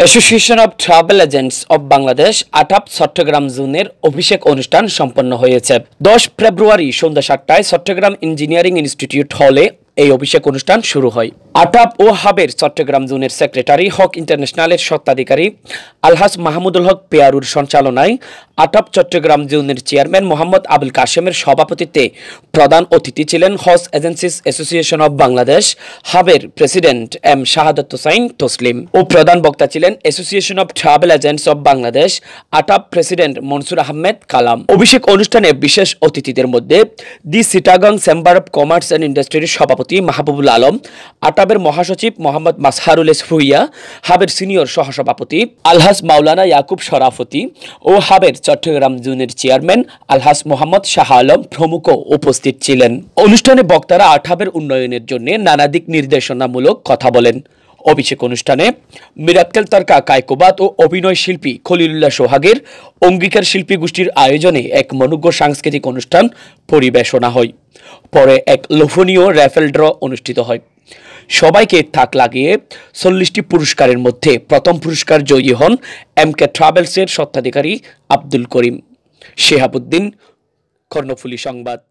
association of travel agents of Bangladesh ATAB Chattogram জোনের অভিষেক অনুষ্ঠান সম্পন্ন হয়েছে দশ ফেব্রুয়ারি সন্ধ্যা সাতটায় চট্টগ্রাম ইঞ্জিনিয়ারিং ইনস্টিটিউট হলে এই অভিষেক অনুষ্ঠান শুরু হয় আটাব ও হাবের চট্টগ্রাম জোনের সেক্রেটারি হক ইন্টারন্যাশনালের সত্ত্বাধিকারী আলহাস মাহমুদুল হক পেয়ারুর সঞ্চালনায় আটাব চট্টগ্রাম জোনের চেয়ারম্যান মোহাম্মদ আবুল কাশেমের সভাপতিত্বে প্রধান অতিথি ছিলেন Hajj agencies association of Bangladesh হাবের প্রেসিডেন্ট এম শাহাদত তসলিম ও প্রধান বক্তা ছিলেন association of travel agents of Bangladesh ATAB president Mansur Ahmed Kalam অভিষেক অনুষ্ঠানে বিশেষ অতিথিদের মধ্যে the Chittagong chamber of commerce and ইন্ডাস্ট্রির সভাপতি সভাপতি মাহবুবুল আলম আটাবের মহাসচিব মোহাম্মদ মাসহারুল ইসফুইয়া হাবের সিনিয়র সহসভাপতি আলহাস মাওলানা ইয়াকুব সরাফতি ও হাবের চট্টগ্রাম জুনের চেয়ারম্যান আলহাস মোহাম্মদ শাহ আলম প্রমুখ উপস্থিত ছিলেন অনুষ্ঠানে বক্তারা আঠাবের উন্নয়নের জন্য নানা দিক নির্দেশনামূলক কথা বলেন অভিষেক অনুষ্ঠানে মিরাক্কেল তারকা কায়কোবাদ ও অভিনয় শিল্পী খলিলুল্লাহ সোহাগের অঙ্গীকার শিল্পী গোষ্ঠীর আয়োজনে এক মনোজ্ঞ সাংস্কৃতিক অনুষ্ঠান পরিবেশনা হয় পরে এক লোভনীয় র্যাফেল ড্র অনুষ্ঠিত হয় সবাইকে থাক লাগিয়ে চল্লিশটি পুরস্কারের মধ্যে প্রথম পুরস্কার জয়ী হন এম কে ট্রাভেলসের স্বত্বাধিকারী আব্দুল করিম শেহাবুদ্দিন কর্ণফুলি সংবাদ